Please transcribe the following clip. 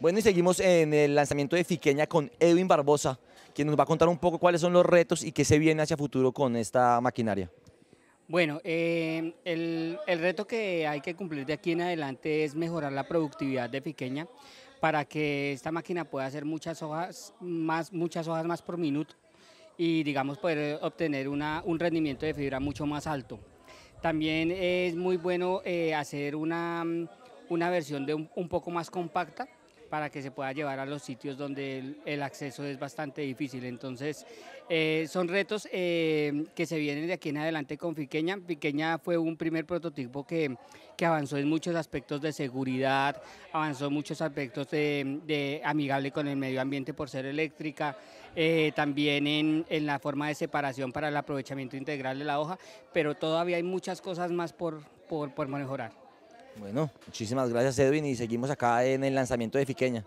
Bueno, y seguimos en el lanzamiento de Fiqueña con Edwin Barbosa, quien nos va a contar un poco cuáles son los retos y qué se viene hacia futuro con esta maquinaria. Bueno, eh, el, reto que hay que cumplir de aquí en adelante es mejorar la productividad de Fiqueña para que esta máquina pueda hacer muchas hojas más, muchas hojas más por minuto y digamos poder obtener un rendimiento de fibra mucho más alto. También es muy bueno eh, hacer una, una versión de un poco más compacta para que se pueda llevar a los sitios donde el, acceso es bastante difícil. Entonces, eh, son retos eh, que se vienen de aquí en adelante con Fiqueña. Fiqueña fue un primer prototipo que, que avanzó en muchos aspectos de seguridad, avanzó en muchos aspectos de, amigable con el medio ambiente por ser eléctrica, eh, también en, la forma de separación para el aprovechamiento integral de la hoja, pero todavía hay muchas cosas más por, por mejorar. Bueno, muchísimas gracias Edwin y seguimos acá en el lanzamiento de Fiqueña.